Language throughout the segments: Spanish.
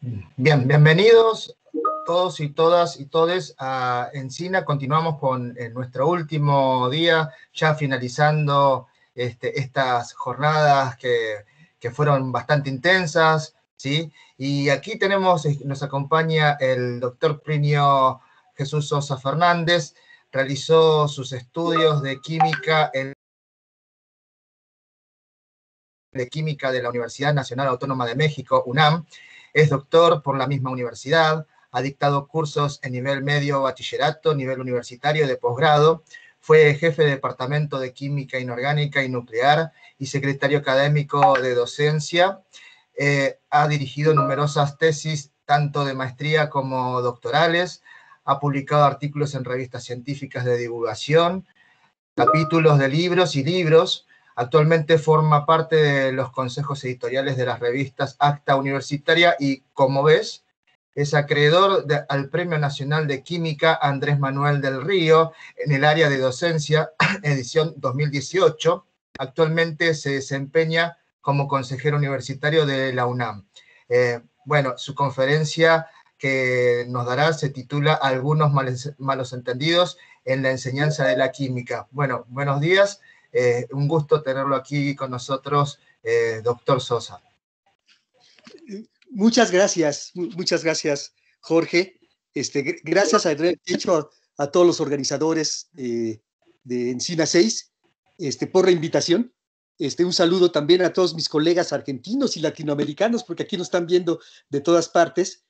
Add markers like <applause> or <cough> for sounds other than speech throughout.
Bien, bienvenidos todos y todas y todes a Encina. Continuamos con eh, nuestro último día, ya finalizando este, estas jornadas que, fueron bastante intensas, ¿sí? Y aquí tenemos, eh, nos acompaña el doctor Plinio Jesús Sosa Fernández, realizó sus estudios de química en de Química de la Universidad Nacional Autónoma de México, UNAM, es doctor por la misma universidad, ha dictado cursos en nivel medio bachillerato, nivel universitario de posgrado, fue jefe de departamento de química inorgánica y nuclear y secretario académico de docencia. Eh, ha dirigido numerosas tesis, tanto de maestría como doctorales. Ha publicado artículos en revistas científicas de divulgación, capítulos de libros y libros. Actualmente forma parte de los consejos editoriales de las revistas Acta Universitaria y, como ves, es acreedor al Premio Nacional de Química Andrés Manuel del Río en el área de docencia, <clears throat> edición 2018. Actualmente se desempeña como consejero universitario de la UNAM. Eh, bueno, su conferencia que nos dará se titula Algunos malos entendidos en la enseñanza de la química. Bueno, buenos días. Eh, un gusto tenerlo aquí con nosotros, eh, doctor Sosa. Muchas gracias, muchas gracias, Jorge. Este, gracias a hecho todos los organizadores eh, de Encina 6 este, por la invitación. Este, un saludo también a todos mis colegas argentinos y latinoamericanos, porque aquí nos están viendo de todas partes.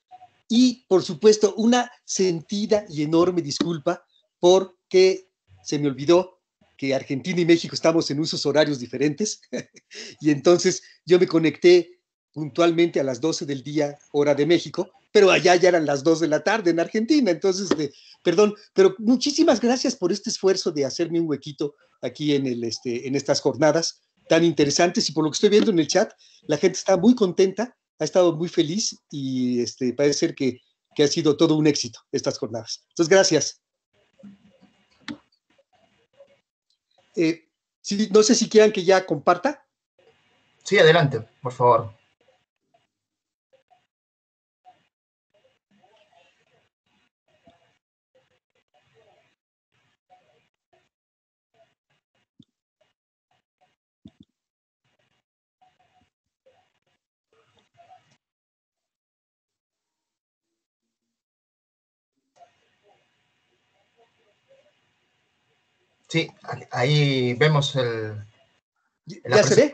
Y, por supuesto, una sentida y enorme disculpa porque se me olvidó que Argentina y México estamos en usos horarios diferentes. <laughs> y entonces yo me conecté puntualmente a las 12 del día, hora de México, pero allá ya eran las 2 de la tarde en Argentina. Entonces, de, perdón, pero muchísimas gracias por este esfuerzo de hacerme un huequito aquí en, el, este, en estas jornadas tan interesantes. Y por lo que estoy viendo en el chat, la gente está muy contenta, ha estado muy feliz y este, parece ser que, que ha sido todo un éxito estas jornadas. Entonces, gracias. Eh, sí, no sé si quieran que ya comparta. Sí, adelante, por favor. Sí, ahí vemos el... ¿Ya se ve?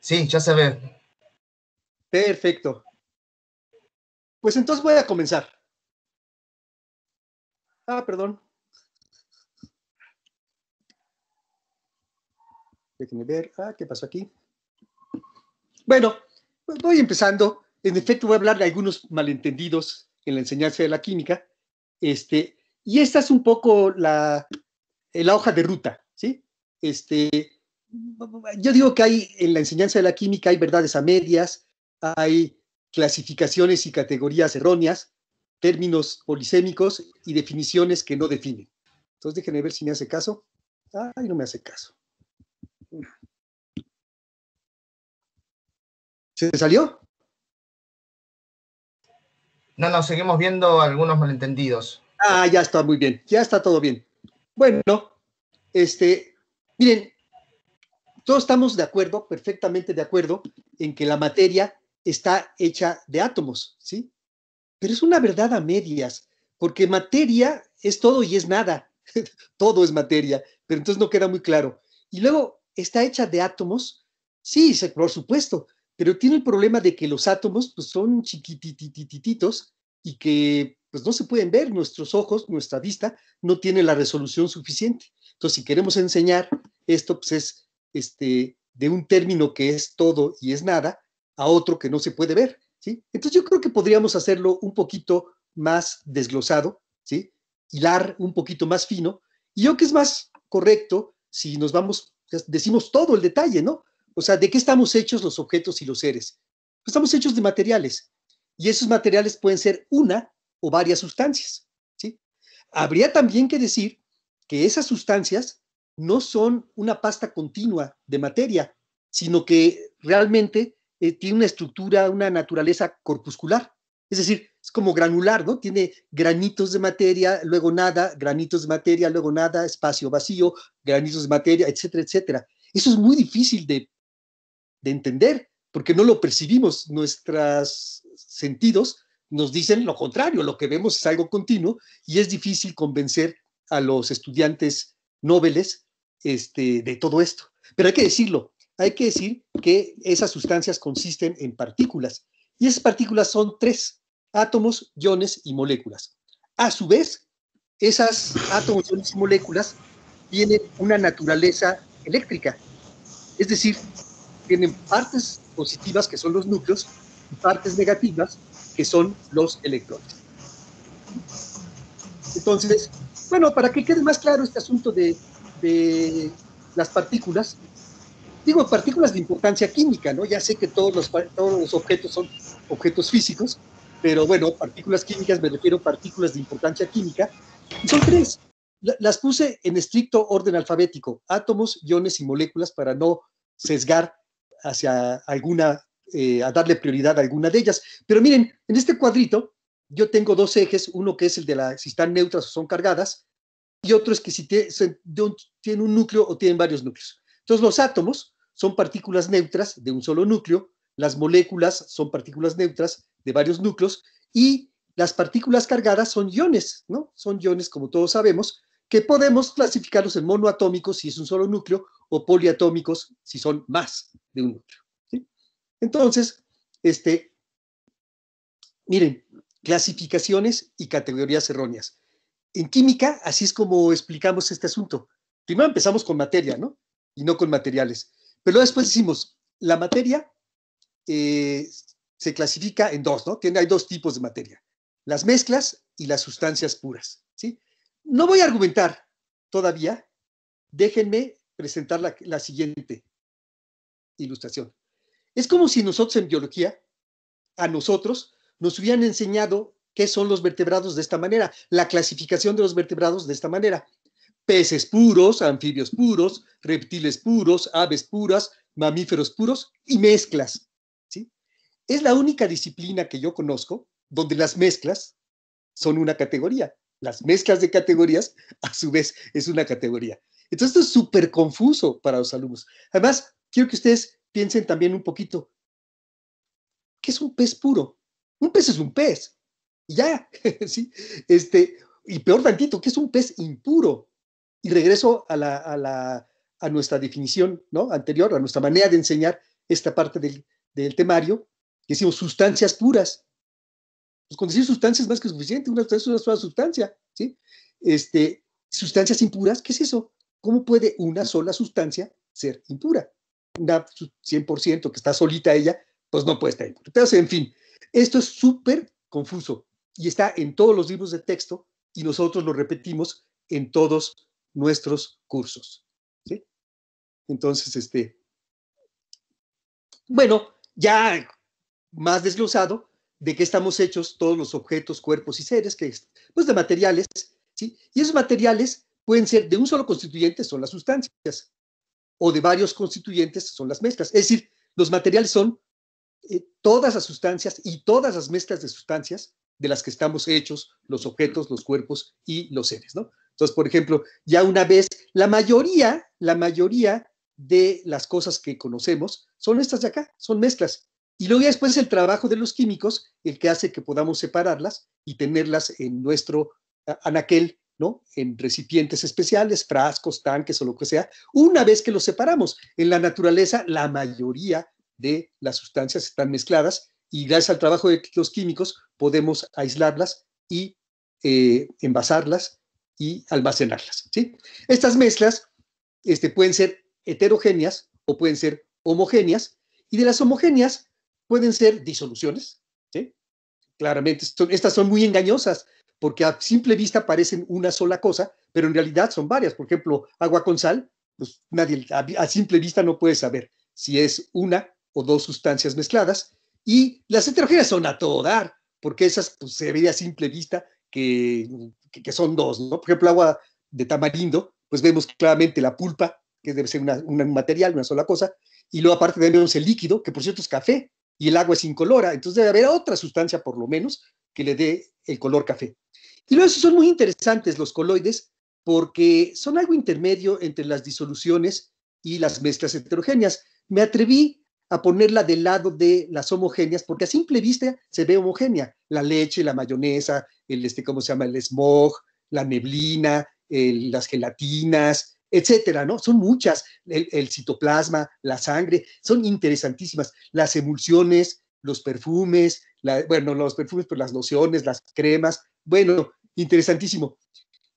Sí, ya se ve. Perfecto. Pues entonces voy a comenzar. Ah, perdón. Déjenme ver. Ah, ¿qué pasó aquí? Bueno, voy empezando. En efecto, voy a hablar de algunos malentendidos en la enseñanza de la química. Este, y esta es un poco la, eh, la hoja de ruta, ¿sí? Este, yo digo que hay, en la enseñanza de la química hay verdades a medias, hay clasificaciones y categorías erróneas, términos polisémicos y definiciones que no definen. Entonces déjenme ver si me hace caso. Ay, no me hace caso. ¿Se salió? No, no, seguimos viendo algunos malentendidos. Ah, ya está muy bien, ya está todo bien. Bueno, este, miren, todos estamos de acuerdo, perfectamente de acuerdo, en que la materia está hecha de átomos, ¿sí? Pero es una verdad a medias, porque materia es todo y es nada. <laughs> todo es materia, pero entonces no queda muy claro. Y luego, ¿está hecha de átomos? Sí, por supuesto, pero tiene el problema de que los átomos pues, son chiquititititos y que pues no se pueden ver, nuestros ojos, nuestra vista no tiene la resolución suficiente. Entonces, si queremos enseñar esto, pues es este, de un término que es todo y es nada a otro que no se puede ver, ¿sí? Entonces yo creo que podríamos hacerlo un poquito más desglosado, ¿sí? Hilar un poquito más fino. Y yo que es más correcto si nos vamos, decimos todo el detalle, ¿no? O sea, ¿de qué estamos hechos los objetos y los seres? estamos hechos de materiales. Y esos materiales pueden ser una o varias sustancias. ¿sí? Habría también que decir que esas sustancias no son una pasta continua de materia, sino que realmente eh, tiene una estructura, una naturaleza corpuscular. Es decir, es como granular, ¿no? Tiene granitos de materia, luego nada, granitos de materia, luego nada, espacio vacío, granitos de materia, etcétera, etcétera. Eso es muy difícil de entender porque no lo percibimos. Nuestros sentidos nos dicen lo contrario, lo que vemos es algo continuo y es difícil convencer a los estudiantes nobles este, de todo esto. Pero hay que decirlo, hay que decir que esas sustancias consisten en partículas y esas partículas son tres, átomos, iones y moléculas. A su vez, esas átomos, iones y moléculas tienen una naturaleza eléctrica, es decir, tienen partes positivas que son los núcleos y partes negativas que son los electrones. Entonces, bueno, para que quede más claro este asunto de, las partículas, digo partículas de importancia química, ¿no? Ya sé que todos los, todos los objetos son objetos físicos, pero bueno, partículas químicas me refiero a partículas de importancia química. son tres. Las puse en estricto orden alfabético, átomos, iones y moléculas para no sesgar hacia alguna eh, a darle prioridad a alguna de ellas. Pero miren, en este cuadrito yo tengo dos ejes, uno que es el de la, si están neutras o son cargadas, y otro es que si tienen un núcleo o tienen varios núcleos. Entonces los átomos son partículas neutras de un solo núcleo, las moléculas son partículas neutras de varios núcleos y las partículas cargadas son iones, ¿no? Son iones, como todos sabemos, que podemos clasificarlos en monoatómicos si es un solo núcleo o poliatómicos si son más de un núcleo. Entonces, este, miren, clasificaciones y categorías erróneas. En química, así es como explicamos este asunto. Primero empezamos con materia, ¿no? Y no con materiales. Pero después decimos, la materia eh, se clasifica en dos, ¿no? Tiene, hay dos tipos de materia, las mezclas y las sustancias puras, ¿sí? No voy a argumentar todavía, déjenme presentar la siguiente ilustración. Es como si nosotros en biología, a nosotros, nos hubieran enseñado qué son los vertebrados de esta manera, la clasificación de los vertebrados de esta manera. Peces puros, anfibios puros, reptiles puros, aves puras, mamíferos puros y mezclas. ¿sí? Es la única disciplina que yo conozco donde las mezclas son una categoría. Las mezclas de categorías, a su vez, es una categoría. Entonces, esto es súper confuso para los alumnos. Además, quiero que ustedes piensen también un poquito, ¿qué es un pez puro? Un pez es un pez, ya, <laughs> ¿sí? Este, y peor tantito, ¿qué es un pez impuro? Y regreso a, la, a, nuestra definición ¿no? anterior, a nuestra manera de enseñar esta parte del, temario, que decimos sustancias puras. Pues con decir sustancias es más que suficiente, una es una sola sustancia, ¿sí? Este, sustancias impuras, ¿qué es eso? ¿Cómo puede una sola sustancia ser impura? una 100%, que está solita ella, pues no puede estar ahí. Entonces, en fin, esto es súper confuso y está en todos los libros de texto y nosotros lo repetimos en todos nuestros cursos. Entonces, este, bueno, ya más desglosado de qué estamos hechos todos los objetos, cuerpos y seres, que pues de materiales, ¿sí? Y esos materiales pueden ser de un solo constituyente, son las sustancias, o de varios constituyentes son las mezclas. Es decir, los materiales son eh, todas las sustancias y todas las mezclas de sustancias de las que estamos hechos los objetos, los cuerpos y los seres, ¿no? Entonces, por ejemplo, ya una vez, la mayoría, la mayoría de las cosas que conocemos son estas de acá, son mezclas. Y luego ya después es el trabajo de los químicos el que hace que podamos separarlas y tenerlas en nuestro anaquel en recipientes especiales, frascos, tanques o lo que sea, una vez que los separamos. En la naturaleza, la mayoría de las sustancias están mezcladas y gracias al trabajo de los químicos podemos aislarlas y eh, envasarlas y almacenarlas. Estas mezclas este, pueden ser heterogéneas o pueden ser homogéneas y de las homogéneas pueden ser disoluciones. Claramente, estas son muy engañosas porque a simple vista parecen una sola cosa, pero en realidad son varias. Por ejemplo, agua con sal, pues, nadie, a, simple vista no puede saber si es una o dos sustancias mezcladas. Y las heterogéneas son a todo dar, porque esas pues, se ve a simple vista que, son dos, ¿no? Por ejemplo, agua de tamarindo, pues vemos claramente la pulpa, que debe ser un material, una sola cosa, y luego aparte tenemos el líquido, que por cierto es café, y el agua es incolora, entonces debe haber otra sustancia por lo menos que le dé el color café. Y luego son muy interesantes los coloides porque son algo intermedio entre las disoluciones y las mezclas heterogéneas. Me atreví a ponerla del lado de las homogéneas porque a simple vista se ve homogénea. La leche, la mayonesa, el este, ¿cómo se llama? El smog, la neblina, las gelatinas, etcétera, ¿no? Son muchas. El, citoplasma, la sangre, son interesantísimas. Las emulsiones, los perfumes, bueno, los perfumes, pero pues, las lociones, las cremas. Bueno, interesantísimo.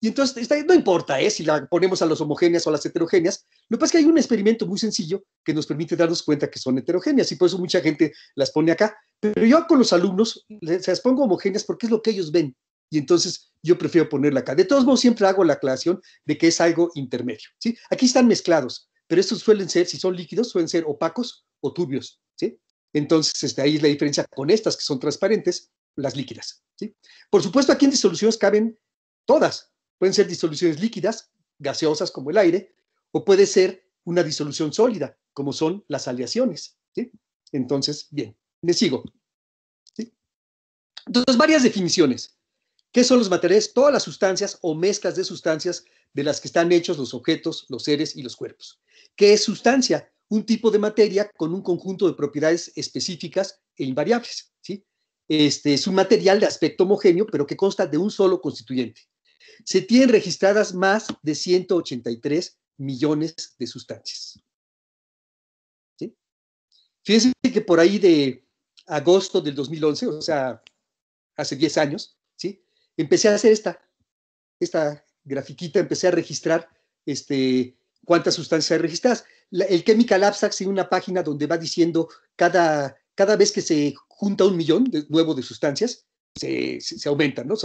Y entonces, no importa ¿eh? si la ponemos a las homogéneas o a las heterogéneas, lo que pasa es que hay un experimento muy sencillo que nos permite darnos cuenta que son heterogéneas y por eso mucha gente las pone acá. Pero yo con los alumnos se las pongo homogéneas porque es lo que ellos ven y entonces yo prefiero ponerla acá. De todos modos, siempre hago la aclaración de que es algo intermedio. Aquí están mezclados, pero estos suelen ser, si son líquidos, suelen ser opacos o turbios. Entonces, este, ahí es la diferencia con estas que son transparentes las líquidas. Por supuesto, aquí en disoluciones caben todas. Pueden ser disoluciones líquidas, gaseosas como el aire, o puede ser una disolución sólida, como son las aleaciones. Entonces, bien, me sigo. Entonces, varias definiciones. ¿Qué son los materiales? Todas las sustancias o mezclas de sustancias de las que están hechos los objetos, los seres y los cuerpos. ¿Qué es sustancia? Un tipo de materia con un conjunto de propiedades específicas e invariables. Este, es un material de aspecto homogéneo, pero que consta de un solo constituyente. Se tienen registradas más de 183 millones de sustancias. Fíjense que por ahí de agosto del 2011, o sea, hace 10 años, ¿sí? empecé a hacer esta, esta grafiquita, empecé a registrar este, cuántas sustancias hay registradas. el Chemical Abstract tiene una página donde va diciendo cada cada vez que se junta un millón de, nuevo de sustancias, se, se, ¿no?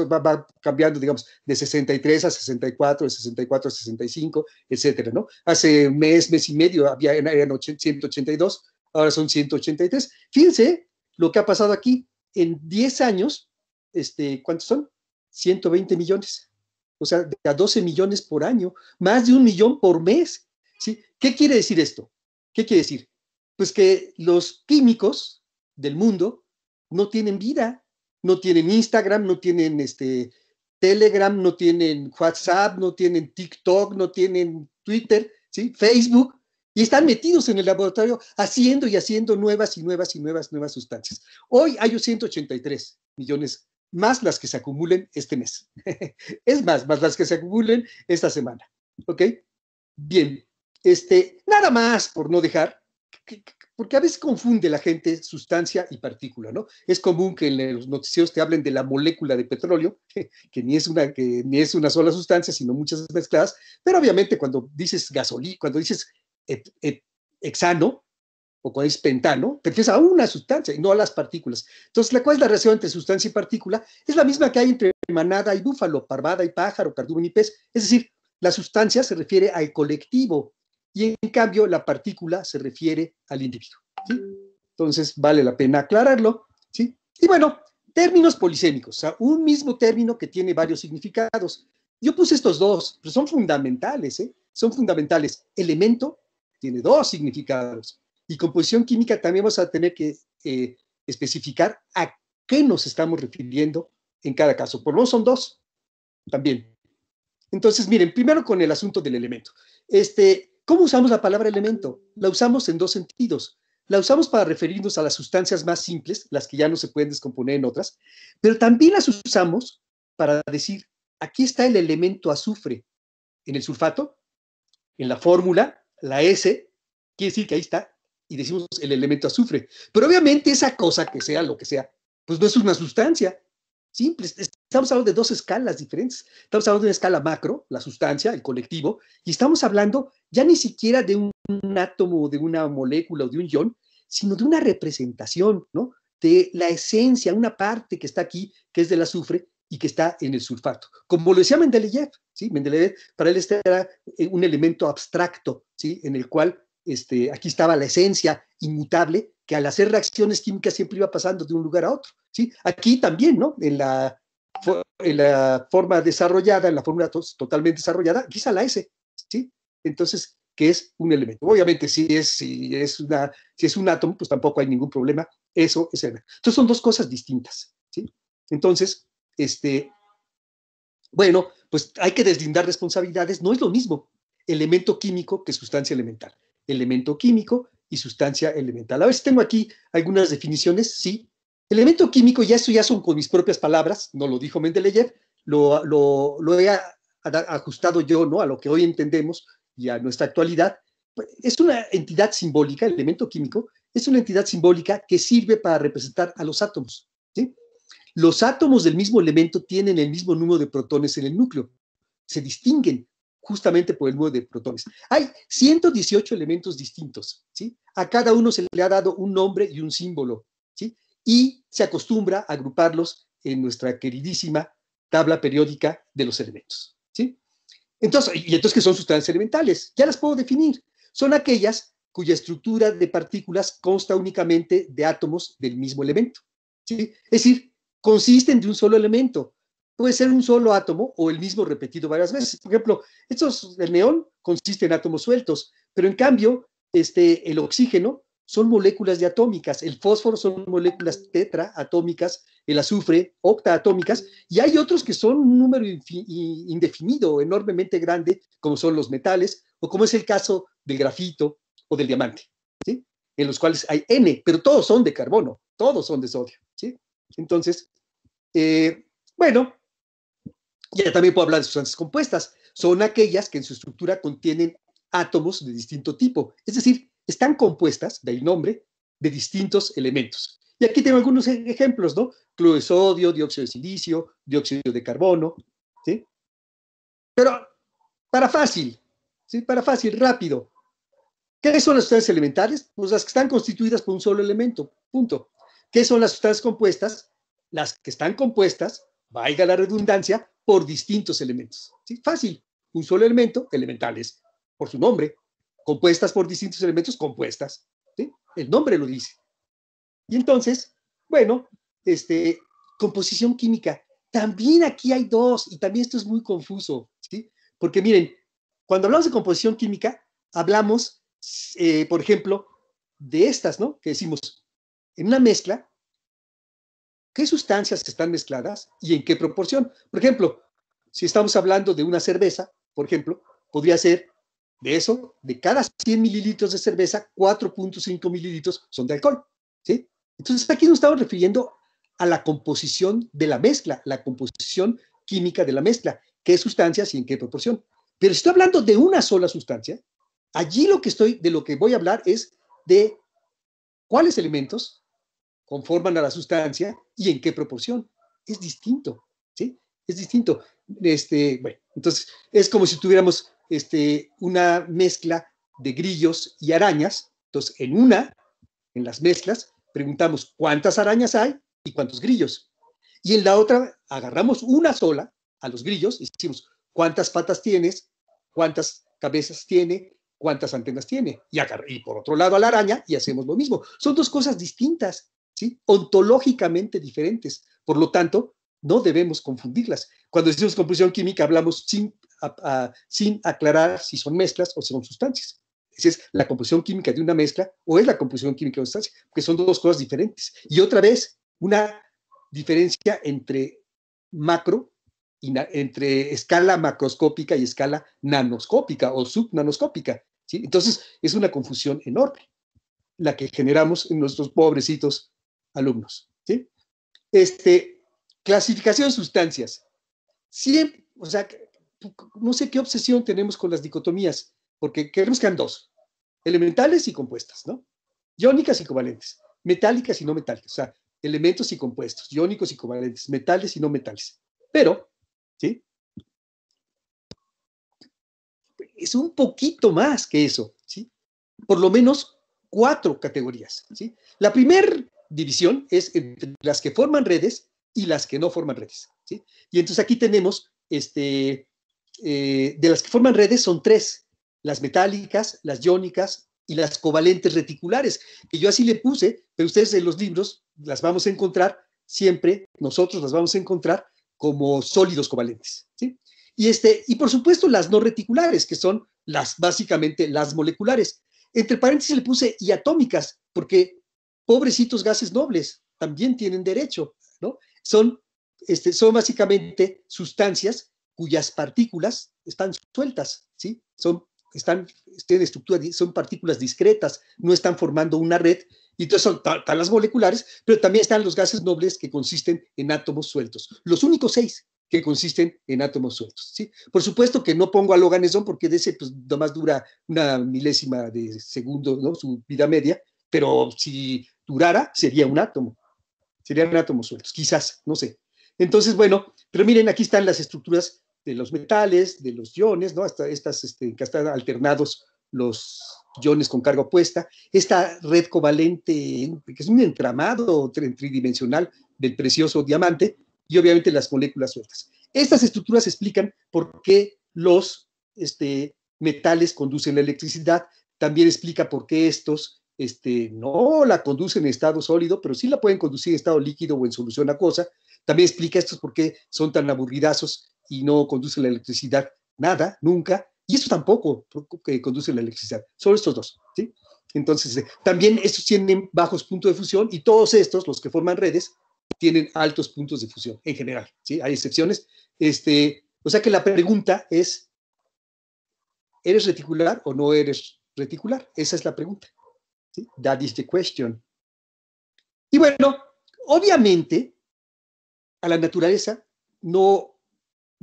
va, cambiando, digamos, de 63 a 64, de 64 a 65, etcétera, ¿no? Hace mes, mes y medio había, eran 182, ahora son 183. Fíjense lo que ha pasado aquí. En 10 años, este, ¿cuántos son? 120 millones. O sea, a 12 millones por año, más de un millón por mes. ¿sí? ¿Qué quiere decir esto? ¿Qué quiere decir? Pues que los químicos del mundo no tienen vida, no tienen Instagram, no tienen este, Telegram, no tienen WhatsApp, no tienen TikTok, no tienen Twitter, ¿sí? Facebook, y están metidos en el laboratorio haciendo y haciendo nuevas y nuevas y nuevas, nuevas sustancias. Hoy hay 183 millones más las que se acumulen este mes. <laughs> es más, más las que se acumulen esta semana. ¿Ok? Bien. Este, nada más por no dejar, porque a veces confunde la gente sustancia y partícula, ¿no? Es común que en los noticieros te hablen de la molécula de petróleo, <laughs> que ni es una, que ni es una sola sustancia, sino muchas mezcladas, pero obviamente cuando dices gasolí, cuando dices hexano, o cuando dices pentano, te refieres a una sustancia y no a las partículas. Entonces, ¿cuál es la relación entre sustancia y partícula? Es la misma que hay entre manada y búfalo, parvada y pájaro, cardumen y pez. Es decir, la sustancia se refiere al colectivo y en cambio la partícula se refiere al individuo. Entonces vale la pena aclararlo. ¿sí? Y bueno, términos polisémicos, o sea, un mismo término que tiene varios significados. Yo puse estos dos, pero son fundamentales, ¿eh? son fundamentales. Elemento tiene dos significados y composición química también vamos a tener que eh, especificar a qué nos estamos refiriendo en cada caso. Por lo menos son dos también. Entonces, miren, primero con el asunto del elemento. Este, ¿Cómo usamos la palabra elemento? La usamos en dos sentidos. La usamos para referirnos a las sustancias más simples, las que ya no se pueden descomponer en otras, pero también las usamos para decir, aquí está el elemento azufre en el sulfato, en la fórmula, la S, quiere decir que ahí está, y decimos el elemento azufre. Pero obviamente esa cosa, que sea lo que sea, pues no es una sustancia, simple, Estamos hablando de dos escalas diferentes. Estamos hablando de una escala macro, la sustancia, el colectivo, y estamos hablando ya ni siquiera de un, átomo, de una molécula o de un ion, sino de una representación, ¿no? De la esencia, una parte que está aquí, que es del azufre y que está en el sulfato. Como lo decía Mendeleev, ¿sí? Mendeleev, para él este era eh, un elemento abstracto, ¿sí? En el cual este, aquí estaba la esencia inmutable que al hacer reacciones químicas siempre iba pasando de un lugar a otro, ¿sí? Aquí también, ¿no? En la en eh, la forma desarrollada, en la fórmula totalmente desarrollada, quizá la S, ¿sí? Entonces, que es un elemento. Obviamente, si es, si es, una, si es un átomo, pues tampoco hay ningún problema. Eso es el... Entonces, son dos cosas distintas, ¿sí? Entonces, este, bueno, pues hay que deslindar responsabilidades. No es lo mismo elemento químico que sustancia elemental. Elemento químico y sustancia elemental. A ver si tengo aquí algunas definiciones. Sí, Elemento químico, ya eso ya son con mis propias palabras, no lo dijo Mendeleev, lo, lo, he ajustado yo ¿no? a lo que hoy entendemos y a nuestra actualidad. Es una entidad simbólica, el elemento químico, es una entidad simbólica que sirve para representar a los átomos. Los átomos del mismo elemento tienen el mismo número de protones en el núcleo. Se distinguen justamente por el número de protones. Hay 118 elementos distintos. ¿sí? A cada uno se le ha dado un nombre y un símbolo. ¿sí? y se acostumbra a agruparlos en nuestra queridísima tabla periódica de los elementos. ¿sí? Entonces, ¿y entonces qué son sustancias elementales? Ya las puedo definir. Son aquellas cuya estructura de partículas consta únicamente de átomos del mismo elemento. ¿sí? Es decir, consisten de un solo elemento. Puede ser un solo átomo o el mismo repetido varias veces. Por ejemplo, estos, el neón consiste en átomos sueltos, pero en cambio, este, el oxígeno son moléculas diatómicas. El fósforo son moléculas tetraatómicas, el azufre octaatómicas, y hay otros que son un número indefinido, enormemente grande, como son los metales, o como es el caso del grafito o del diamante, en los cuales hay N, pero todos son de carbono, todos son de sodio. Entonces, eh, bueno, ya también puedo hablar de sustancias compuestas. Son aquellas que en su estructura contienen átomos de distinto tipo, es decir, están compuestas, del nombre, de distintos elementos. Y aquí tengo algunos e-, ejemplos, ¿no? Cloro de sodio, dióxido de silicio, dióxido de carbono, ¿sí? Pero para fácil, ¿sí? Para fácil, rápido. ¿Qué son las sustancias elementales? Pues las que están constituidas por un solo elemento, punto. ¿Qué son las sustancias compuestas? Las que están compuestas, valga la redundancia, por distintos elementos. ¿sí? Fácil, un solo elemento, elementales, por su nombre, compuestas por distintos elementos compuestas. El nombre lo dice. Y entonces, bueno, este, composición química. También aquí hay dos, y también esto es muy confuso, ¿sí? Porque miren, cuando hablamos de composición química, hablamos, eh, por ejemplo, de estas, ¿no? Que decimos, en una mezcla, ¿qué sustancias están mezcladas y en qué proporción? Por ejemplo, si estamos hablando de una cerveza, por ejemplo, podría ser de eso, de cada 100 mililitros de cerveza, 4.5 mililitros son de alcohol. ¿sí? Entonces, aquí nos estamos refiriendo a la composición de la mezcla, la composición química de la mezcla, qué sustancias y en qué proporción. Pero si estoy hablando de una sola sustancia, allí lo que estoy, de lo que voy a hablar es de cuáles elementos conforman a la sustancia y en qué proporción. Es distinto, ¿sí? Es distinto. Este, bueno, entonces es como si tuviéramos este, una mezcla de grillos y arañas. Entonces, en una, en las mezclas, preguntamos cuántas arañas hay y cuántos grillos. Y en la otra, agarramos una sola a los grillos y decimos cuántas patas tienes, cuántas cabezas tiene, cuántas antenas tiene. Y, y por otro lado, a la araña y hacemos lo mismo. Son dos cosas distintas, ¿sí? ontológicamente diferentes. Por lo tanto, no debemos confundirlas. Cuando decimos composición química, hablamos sin, sin aclarar si son mezclas o son sustancias. Esa es la composición química de una mezcla o es la composición química de una sustancia, porque son dos cosas diferentes. Y otra vez, una diferencia entre macro, y entre escala macroscópica y escala nanoscópica o subnanoscópica. ¿sí? Entonces, es una confusión enorme la que generamos en nuestros pobrecitos alumnos. Este, clasificación de sustancias. Siempre, o sea, no sé qué obsesión tenemos con las dicotomías, porque queremos que sean dos, elementales y compuestas, ¿no? Iónicas y covalentes, metálicas y no metálicas, o sea, elementos y compuestos, iónicos y covalentes, metales y no metales. Pero, ¿sí? Es un poquito más que eso, ¿sí? Por lo menos cuatro categorías, ¿sí? La primera división es entre las que forman redes y las que no forman redes, ¿sí? Y entonces aquí tenemos este, eh, de las que forman redes son tres, las metálicas, las iónicas y las covalentes reticulares, que yo así le puse, pero ustedes en los libros las vamos a encontrar siempre, nosotros las vamos a encontrar como sólidos covalentes. Y, este, y por supuesto las no reticulares, que son las básicamente las moleculares. Entre paréntesis le puse y atómicas, porque pobrecitos gases nobles también tienen derecho, ¿no? Son, este, son básicamente sustancias cuyas partículas están sueltas, ¿sí? Son, están, tienen estructura, son partículas discretas, no están formando una red, y entonces son, están las moleculares, pero también están los gases nobles que consisten en átomos sueltos. Los únicos seis que consisten en átomos sueltos. ¿sí? Por supuesto que no pongo a Logan porque de ese pues, nomás dura una milésima de segundo, ¿no? su vida media, pero si durara sería un átomo, serían átomos sueltos, quizás, no sé. Entonces, bueno, pero miren, aquí están las estructuras de los metales, de los iones, ¿no? Hasta estas, este, que están alternados los iones con carga opuesta, esta red covalente, que es un entramado tridimensional del precioso diamante, y obviamente las moléculas sueltas. Estas estructuras explican por qué los este, metales conducen la electricidad, también explica por qué estos este, no la conducen en estado sólido, pero sí la pueden conducir en estado líquido o en solución acuosa. También explica estos por qué son tan aburridazos y no conduce la electricidad nada, nunca, y esto tampoco que eh, conduce la electricidad, solo estos dos, ¿sí? Entonces, eh, también estos tienen bajos puntos de fusión y todos estos, los que forman redes, tienen altos puntos de fusión en general, ¿sí? Hay excepciones. Este, o sea que la pregunta es, ¿eres reticular o no eres reticular? Esa es la pregunta. ¿sí? That is the question. Y bueno, obviamente, a la naturaleza no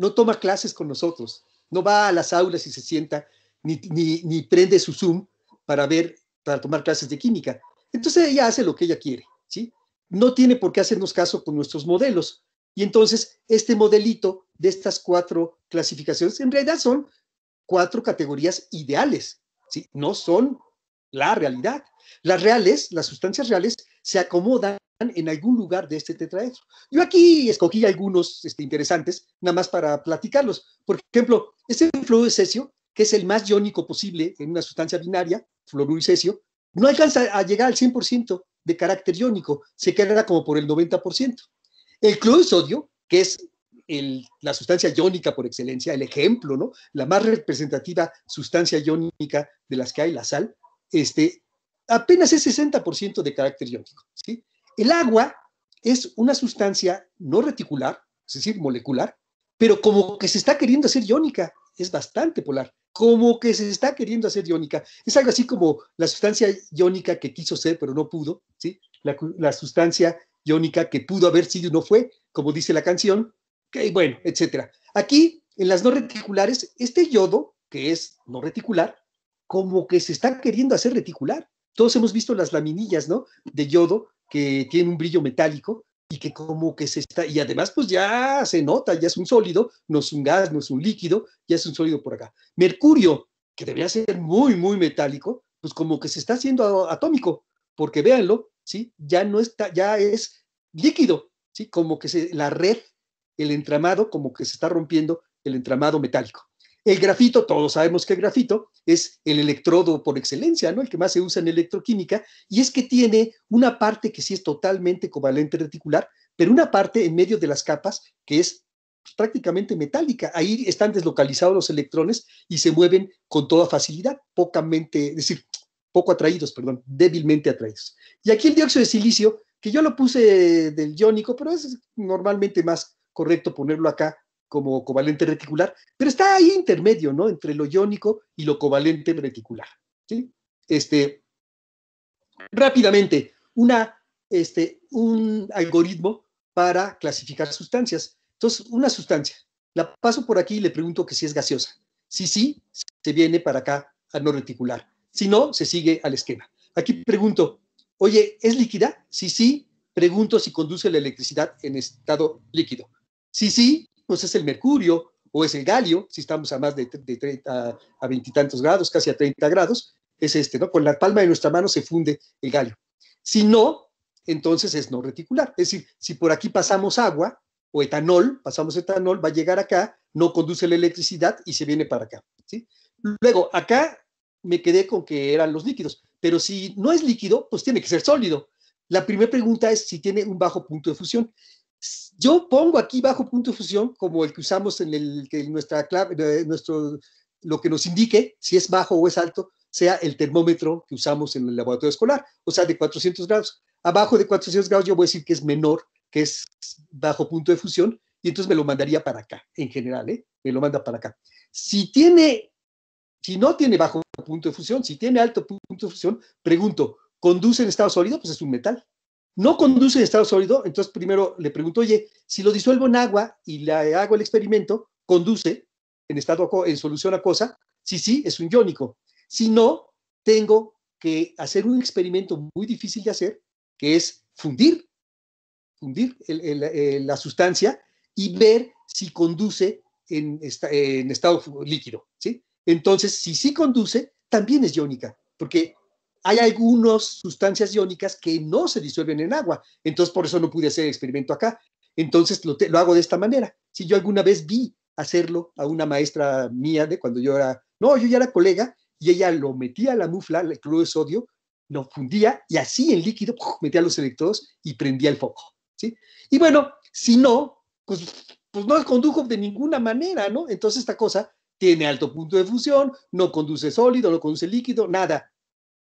no toma clases con nosotros, no va a las aulas y se sienta, ni, prende su Zoom para ver, para tomar clases de química. Entonces ella hace lo que ella quiere, ¿sí? No tiene por qué hacernos caso con nuestros modelos. Y entonces este modelito de estas cuatro clasificaciones en realidad son cuatro categorías ideales, ¿sí? No son la realidad. Las reales, las sustancias reales, se acomodan en algún lugar de este tetraedro. Yo aquí escogí algunos este, interesantes, nada más para platicarlos. Por ejemplo, este cesio, que es el más iónico posible en una sustancia binaria, cesio, no alcanza a llegar al 100% de carácter iónico, se quedará como por el 90%. El cloruro que es la sustancia iónica por excelencia, el ejemplo, ¿no? La más representativa sustancia iónica de las que hay, la sal, este, apenas es 60% de carácter iónico. ¿sí? El agua es una sustancia no reticular, es decir, molecular, pero como que se está queriendo hacer iónica, es bastante polar, como que se está queriendo hacer iónica. Es algo así como la sustancia iónica que quiso ser, pero no pudo, ¿sí? la, sustancia iónica que pudo haber sido y no fue, como dice la canción, que, bueno, etcétera. Aquí, en las no reticulares, este yodo, que es no reticular, como que se está queriendo hacer reticular. Todos hemos visto las laminillas, ¿no? De yodo que tiene un brillo metálico y que como que se está, y además pues ya se nota, ya es un sólido, no es un gas, no es un líquido, ya es un sólido por acá. Mercurio, que debería ser muy, muy metálico, pues como que se está haciendo atómico, porque véanlo, ¿sí? Ya no está, ya es líquido, ¿sí? Como que la red, el entramado, como que se está rompiendo el entramado metálico. El grafito, todos sabemos que el grafito es el electrodo por excelencia, ¿no? El que más se usa en electroquímica, y es que tiene una parte que sí es totalmente covalente reticular, pero una parte en medio de las capas que es pues, prácticamente metálica. Ahí están deslocalizados los electrones y se mueven con toda facilidad, pocamente, decir, poco atraídos, perdón, débilmente atraídos. Y aquí el dióxido de silicio, que yo lo puse del iónico, pero es normalmente más correcto ponerlo acá como covalente reticular, pero está ahí intermedio, ¿no? Entre lo iónico y lo covalente reticular. ¿sí? Este, rápidamente, una, este, un algoritmo para clasificar sustancias. Entonces, una sustancia, la paso por aquí y le pregunto que si es gaseosa. Si sí, se viene para acá a no reticular. Si no, se sigue al esquema. Aquí pregunto, oye, ¿es líquida? Si sí, pregunto si conduce la electricidad en estado líquido. Si sí, es el mercurio o es el galio, si estamos a más de, 30 a veintitantos grados, casi a 30 grados, es este, ¿no? Con la palma de nuestra mano se funde el galio. Si no, entonces es no reticular. Es decir, si por aquí pasamos agua o etanol, pasamos etanol, va a llegar acá, no conduce la electricidad y se viene para acá. ¿sí? Luego, acá me quedé con que eran los líquidos, pero si no es líquido, pues tiene que ser sólido. La primera pregunta es si tiene un bajo punto de fusión. Yo pongo aquí bajo punto de fusión como el que usamos en, el, que nuestra clave, nuestro, lo que nos indique si es bajo o es alto, sea el termómetro que usamos en el laboratorio escolar, o sea, de 400 grados. Abajo de 400 grados yo voy a decir que es menor, que es bajo punto de fusión, y entonces me lo mandaría para acá, en general, ¿eh? me lo manda para acá. Si tiene, si no tiene bajo punto de fusión, si tiene alto punto de fusión, pregunto, ¿conduce en estado sólido? Pues es un metal, no conduce en estado sólido, entonces primero le pregunto, oye, si lo disuelvo en agua y le hago el experimento, ¿conduce en estado en solución acuosa? Sí, sí, es un iónico. Si no, tengo que hacer un experimento muy difícil de hacer, que es fundir, fundir la sustancia y ver si conduce en, estado líquido, ¿sí? Entonces, si sí conduce, también es iónica, porque hay algunas sustancias iónicas que no se disuelven en agua, entonces por eso no pude hacer el experimento acá. Entonces lo, hago de esta manera. Si yo alguna vez vi hacerlo a una maestra mía de cuando yo era, no, yo ya era colega, y ella lo metía a la mufla, el cloro de sodio, lo fundía y así en líquido metía los electrodos y prendía el foco. ¿sí? Y bueno, si no, pues, pues no condujo de ninguna manera, ¿no? Entonces esta cosa tiene alto punto de fusión, no conduce sólido, no conduce líquido, nada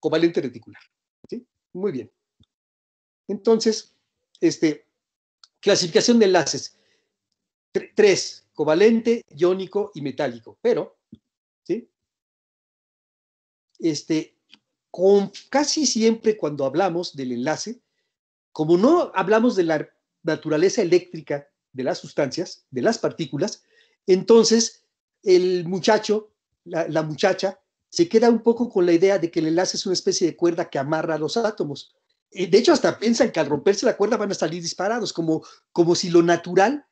covalente reticular. ¿sí? Muy bien. Entonces, este, clasificación de enlaces. tres, covalente, iónico y metálico. Pero, ¿sí? Este, con, casi siempre cuando hablamos del enlace, como no hablamos de la naturaleza eléctrica de las sustancias, de las partículas, entonces el muchacho, la muchacha, se queda un poco con la idea de que el enlace es una especie de cuerda que amarra a los átomos. De hecho, hasta piensan que al romperse la cuerda van a salir disparados, como, como si lo natural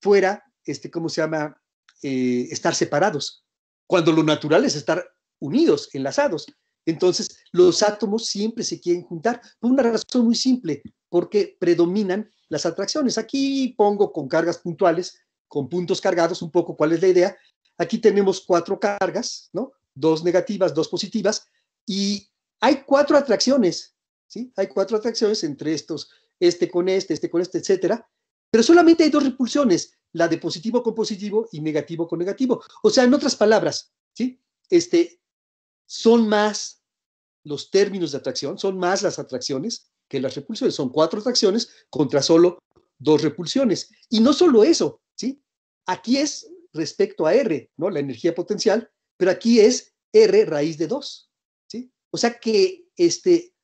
fuera, este, ¿cómo se llama?, eh, estar separados, cuando lo natural es estar unidos, enlazados. Entonces, los átomos siempre se quieren juntar por una razón muy simple, porque predominan las atracciones. Aquí pongo con cargas puntuales, con puntos cargados, un poco cuál es la idea. Aquí tenemos cuatro cargas, ¿no? dos negativas, dos positivas, y hay cuatro atracciones, ¿sí? Hay cuatro atracciones entre estos, este con este, este con este, etcétera, pero solamente hay dos repulsiones, la de positivo con positivo y negativo con negativo. O sea, en otras palabras, ¿sí? Este, son más los términos de atracción, son más las atracciones que las repulsiones. Son cuatro atracciones contra solo dos repulsiones. Y no solo eso, ¿sí? Aquí es respecto a R, ¿no? La energía potencial pero aquí es r raíz de 2. ¿sí? O sea que, este,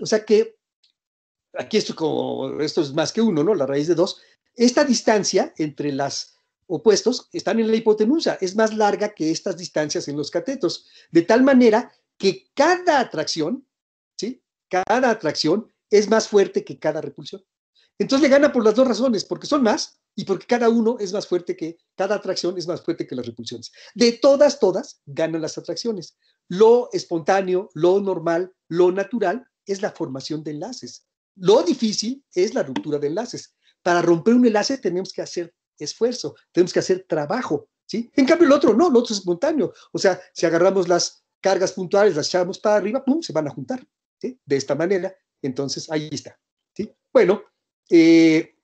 o sea que, aquí esto, como, esto es más que 1, ¿no? La raíz de 2. Esta distancia entre las opuestos están en la hipotenusa, es más larga que estas distancias en los catetos, de tal manera que cada atracción, ¿sí? Cada atracción es más fuerte que cada repulsión. Entonces le gana por las dos razones, porque son más y porque cada uno es más fuerte que, cada atracción es más fuerte que las repulsiones. De todas, todas ganan las atracciones. Lo espontáneo, lo normal, lo natural es la formación de enlaces. Lo difícil es la ruptura de enlaces. Para romper un enlace tenemos que hacer esfuerzo, tenemos que hacer trabajo, ¿sí? En cambio el otro no, el otro es espontáneo. O sea, si agarramos las cargas puntuales, las echamos para arriba, ¡pum!, se van a juntar, ¿sí? De esta manera, entonces ahí está, ¿sí? Bueno, eh,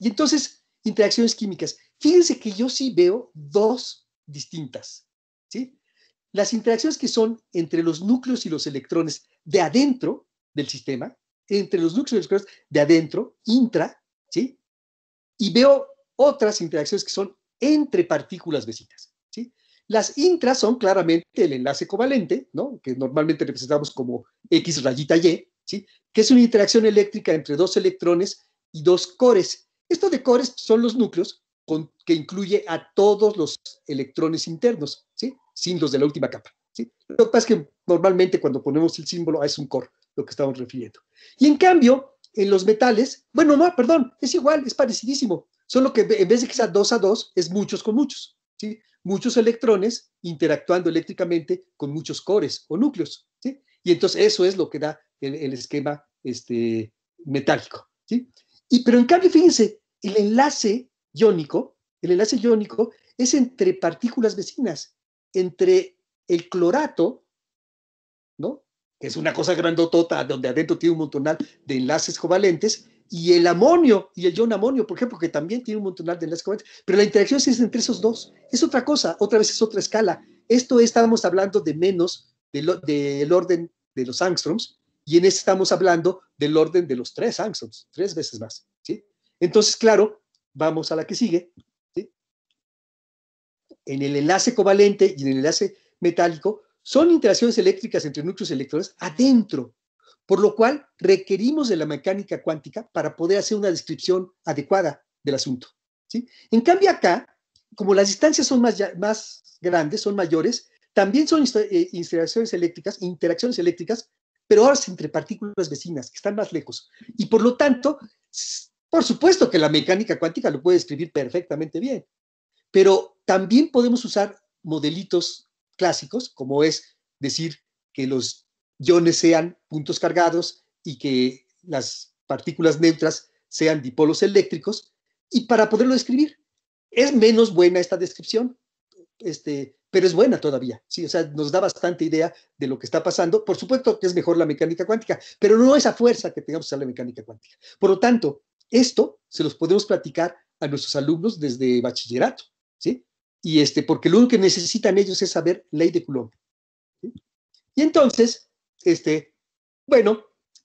y entonces Interacciones químicas. Fíjense que yo sí veo dos distintas. ¿sí? Las interacciones que son entre los núcleos y los electrones de adentro del sistema, entre los núcleos y los electrones de adentro, intra, ¿sí? y veo otras interacciones que son entre partículas vecinas. ¿sí? Las intras son claramente el enlace covalente, ¿no? que normalmente representamos como X rayita Y, ¿sí? que es una interacción eléctrica entre dos electrones y dos cores esto de cores son los núcleos con, que incluye a todos los electrones internos, ¿sí? sin los de la última capa. ¿sí? Lo que pasa es que normalmente cuando ponemos el símbolo es un core, lo que estamos refiriendo. Y en cambio, en los metales, bueno, no, perdón, es igual, es parecidísimo, solo que en vez de que sea 2 a dos, es muchos con muchos, ¿sí? muchos electrones interactuando eléctricamente con muchos cores o núcleos. ¿sí? Y entonces eso es lo que da el, el esquema este, metálico. ¿sí? Y, pero en cambio, fíjense, el enlace iónico, el enlace iónico es entre partículas vecinas, entre el clorato, ¿no? Que es una cosa grandotota donde adentro tiene un montonal de enlaces covalentes, y el amonio y el ion amonio, por ejemplo, que también tiene un montonal de enlaces covalentes, pero la interacción es entre esos dos. Es otra cosa, otra vez es otra escala. Esto estábamos hablando de menos del orden de los angstroms, y en ese estamos hablando del orden de los tres angstroms, tres veces más. ¿sí? Entonces, claro, vamos a la que sigue. En el enlace covalente y en el enlace metálico son interacciones eléctricas entre núcleos electrones adentro, por lo cual requerimos de la mecánica cuántica para poder hacer una descripción adecuada del asunto. ¿sí? En cambio acá, como las distancias son más, más grandes, son mayores, también son eh, eléctricas, interacciones eléctricas, pero ahora es entre partículas vecinas, que están más lejos. Y por lo tanto, por supuesto que la mecánica cuántica lo puede describir perfectamente bien, pero también podemos usar modelitos clásicos, como es decir que los iones sean puntos cargados y que las partículas neutras sean dipolos eléctricos, y para poderlo describir. Es menos buena esta descripción, este, pero es buena todavía, ¿sí? O sea, nos da bastante idea de lo que está pasando. Por supuesto que es mejor la mecánica cuántica, pero no esa fuerza que tengamos usar la mecánica cuántica. Por lo tanto, esto se los podemos platicar a nuestros alumnos desde bachillerato, ¿sí? Y este, porque lo único que necesitan ellos es saber ley de Coulomb. Y entonces, este, bueno,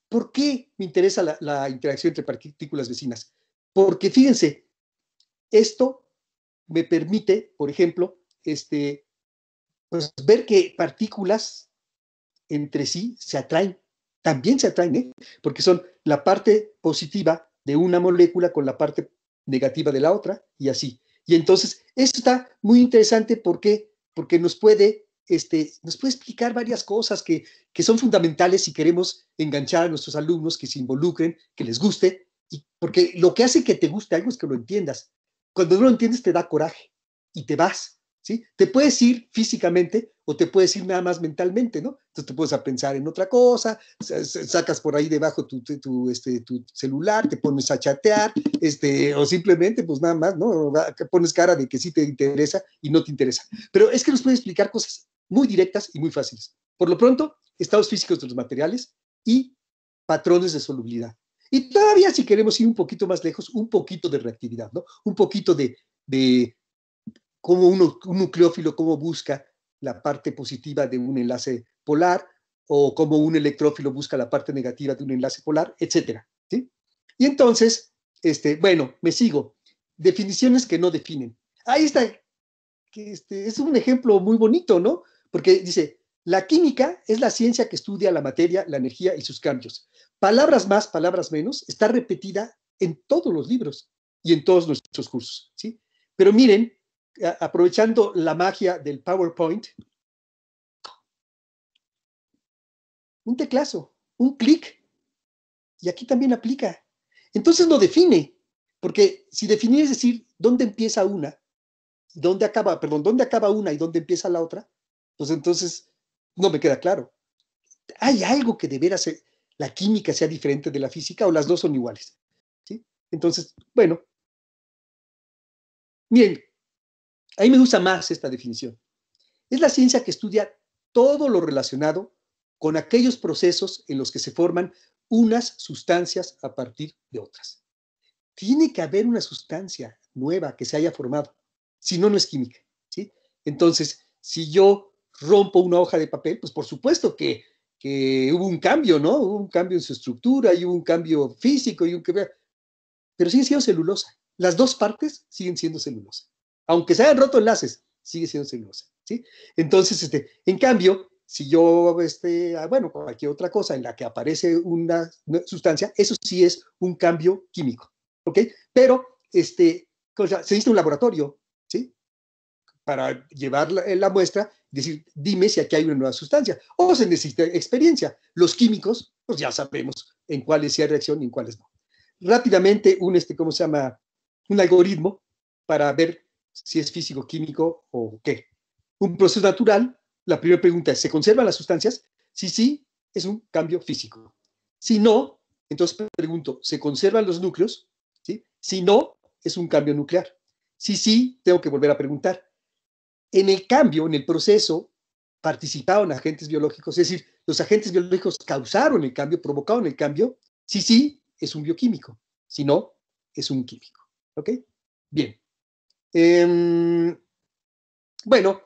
¿por qué me interesa la, la interacción entre partículas vecinas? Porque fíjense, esto me permite, por ejemplo, este, ver que partículas entre sí se atraen, también se atraen, ¿eh? porque son la parte positiva de una molécula con la parte negativa de la otra y así. Y entonces, esto está muy interesante porque, porque nos, puede, este, nos puede explicar varias cosas que, son fundamentales si queremos enganchar a nuestros alumnos, que se involucren, que les guste, y, porque lo que hace que te guste algo es que lo entiendas. Cuando no lo entiendes te da coraje y te vas te puedes ir físicamente o te puedes ir nada más mentalmente, ¿no? Entonces te puedes a pensar en otra cosa, sacas por ahí debajo tu, tu, este, tu celular, te pones a chatear, este, o simplemente, pues nada más, ¿no? Pones cara de que sí te interesa y no te interesa. Pero es que nos puede explicar cosas muy directas y muy fáciles. Por lo pronto, estados físicos de los materiales y patrones de solubilidad. Y todavía si queremos ir un poquito más lejos, un poquito de reactividad, ¿no? Un poquito de cómo un nucleófilo cómo busca la parte positiva de un enlace polar o cómo un electrófilo busca la parte negativa de un enlace polar, etcétera. ¿sí? Y entonces, este, bueno, me sigo. Definiciones que no definen. Ahí está. este, es un ejemplo muy bonito, ¿no? Porque dice, la química es la ciencia que estudia la materia, la energía y sus cambios. Palabras más, palabras menos, está repetida en todos los libros y en todos nuestros cursos, ¿sí? Pero miren, aprovechando la magia del PowerPoint, un teclazo, un clic, y aquí también aplica. Entonces no define, porque si definir es decir dónde empieza una, dónde acaba, perdón, dónde acaba una y dónde empieza la otra, pues entonces no me queda claro. Hay algo que de veras eh, la química sea diferente de la física o las dos son iguales. ¿sí? Entonces, bueno. bien a mí me gusta más esta definición. Es la ciencia que estudia todo lo relacionado con aquellos procesos en los que se forman unas sustancias a partir de otras. Tiene que haber una sustancia nueva que se haya formado, si no, no es química. ¿sí? Entonces, si yo rompo una hoja de papel, pues por supuesto que, hubo un cambio, ¿no? Hubo un cambio en su estructura y hubo un cambio físico y un que pero sigue siendo celulosa. Las dos partes siguen siendo celulosa. Aunque se hayan roto enlaces, sigue siendo celulosa. ¿sí? Entonces, este, en cambio, si yo, este, ah, bueno, cualquier otra cosa en la que aparece una sustancia, eso sí es un cambio químico. ¿Ok? Pero este, se necesita un laboratorio, ¿sí? Para llevar la, la muestra decir, dime si aquí hay una nueva sustancia. O se necesita experiencia. Los químicos, pues ya sabemos en cuáles hay reacción y en cuáles no. Rápidamente, un, este, ¿cómo se llama? Un algoritmo para ver si es físico, químico o qué. Un proceso natural, la primera pregunta es, ¿se conservan las sustancias? Si sí, es un cambio físico. Si no, entonces pregunto, ¿se conservan los núcleos? ¿Sí? Si no, es un cambio nuclear. Si sí, tengo que volver a preguntar. En el cambio, en el proceso, participaron agentes biológicos, es decir, los agentes biológicos causaron el cambio, provocaron el cambio. Si sí, es un bioquímico. Si no, es un químico. ¿Ok? Bien. Em, bueno,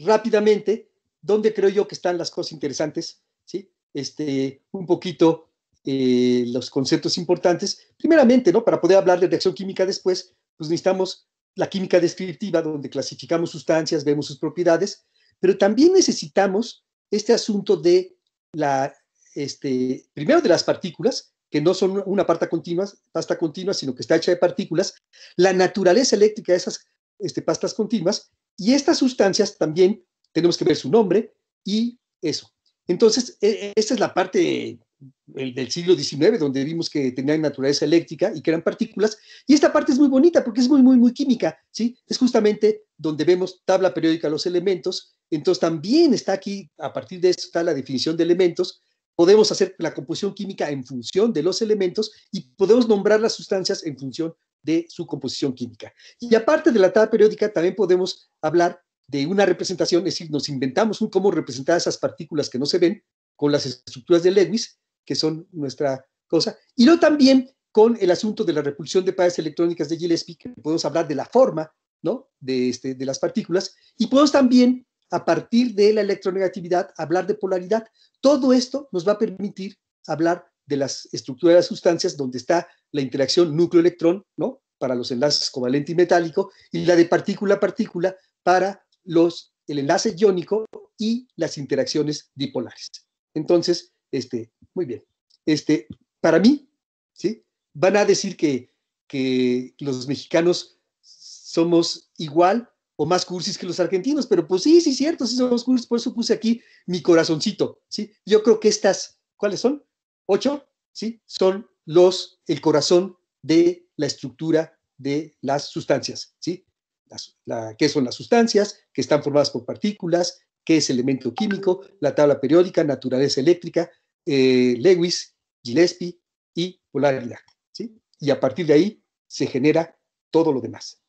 rápidamente, ¿dónde creo yo que están las cosas interesantes? ¿Sí? Este, un poquito eh, los conceptos importantes. Primeramente, ¿no? Para poder hablar de reacción química después, pues necesitamos la química descriptiva, donde clasificamos sustancias, vemos sus propiedades, pero también necesitamos este asunto de la, este, primero de las partículas, que no son una pasta continua, pasta continua, sino que está hecha de partículas, la naturaleza eléctrica de esas este, pastas continuas, y estas sustancias también tenemos que ver su nombre y eso. Entonces, e, e, esta es la parte del siglo XIX, donde vimos que tenían naturaleza eléctrica y que eran partículas. Y esta parte es muy bonita porque es muy, muy, muy química, ¿sí? Es justamente donde vemos tabla periódica de los elementos. Entonces, también está aquí, a partir de esto está la definición de elementos, podemos hacer la composición química en función de los elementos y podemos nombrar las sustancias en función de su composición química. Y aparte de la tabla periódica, también podemos hablar de una representación, es decir, nos inventamos un cómo representar esas partículas que no se ven con las estructuras de Lewis, que son nuestra cosa, y luego también con el asunto de la repulsión de pares electrónicas de Gillespie, que podemos hablar de la forma, ¿no? De, este, de las partículas, y podemos también a partir de la electronegatividad, hablar de polaridad. Todo esto nos va a permitir hablar de las estructuras de las sustancias donde está la interacción núcleo-electrón, ¿no? Para los enlaces covalente y metálico, y la de partícula-partícula para los, el enlace iónico y las interacciones dipolares. Entonces, este, muy bien. Este, para mí, ¿sí? Van a decir que, que los mexicanos somos igual o más cursis que los argentinos, pero pues sí, sí, cierto, sí los cursis, por eso puse aquí mi corazoncito, ¿sí? Yo creo que estas, ¿cuáles son? Ocho, ¿sí? Son los, el corazón de la estructura de las sustancias, ¿sí? Las, ¿Qué son las sustancias? Que están formadas por partículas, qué es elemento químico, la tabla periódica, naturaleza eléctrica, eh, Lewis, Gillespie y polaridad, ¿sí? Y a partir de ahí se genera todo lo demás.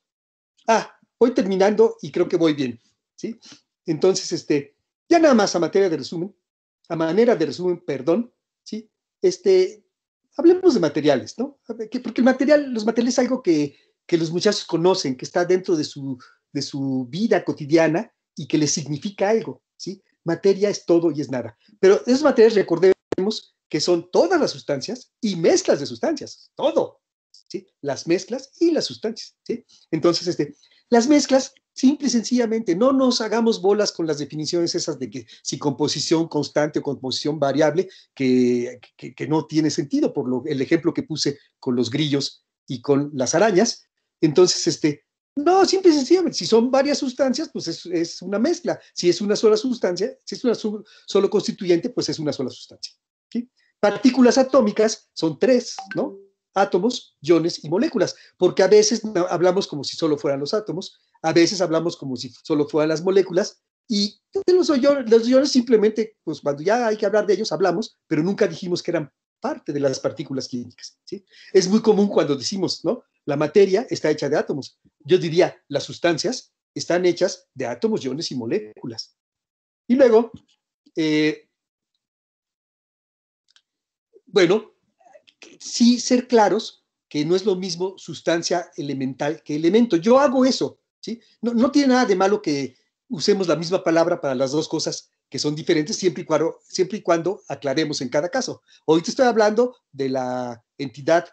Ah, voy terminando y creo que voy bien, ¿sí? Entonces, este, ya nada más a materia de resumen, a manera de resumen, perdón, ¿sí? Este, hablemos de materiales, ¿no? Porque el material, los materiales es algo que, que los muchachos conocen, que está dentro de su, de su vida cotidiana y que les significa algo, ¿sí? Materia es todo y es nada. Pero esos materiales, recordemos que son todas las sustancias y mezclas de sustancias, todo, ¿sí? Las mezclas y las sustancias, ¿sí? Entonces, este, las mezclas, simple y sencillamente, no nos hagamos bolas con las definiciones esas de que si composición constante o composición variable, que, no tiene sentido, por lo, el ejemplo que puse con los grillos y con las arañas. Entonces, este, no, simple y sencillamente, si son varias sustancias, pues es, una mezcla. Si es una sola sustancia, si es una sola solo constituyente, pues es una sola sustancia. Partículas atómicas son tres, ¿no? átomos, iones y moléculas, porque a veces hablamos como si solo fueran los átomos, a veces hablamos como si solo fueran las moléculas, y los iones, simplemente, pues cuando ya hay que hablar de ellos, hablamos, pero nunca dijimos que eran parte de las partículas químicas. ¿sí? Es muy común cuando decimos, ¿no? La materia está hecha de átomos. Yo diría, las sustancias están hechas de átomos, iones y moléculas. Y luego, eh, bueno, sí ser claros que no es lo mismo sustancia elemental que elemento. Yo hago eso, ¿sí? No, tiene nada de malo que usemos la misma palabra para las dos cosas que son diferentes siempre y cuando, siempre y cuando aclaremos en cada caso. Hoy te estoy hablando de la entidad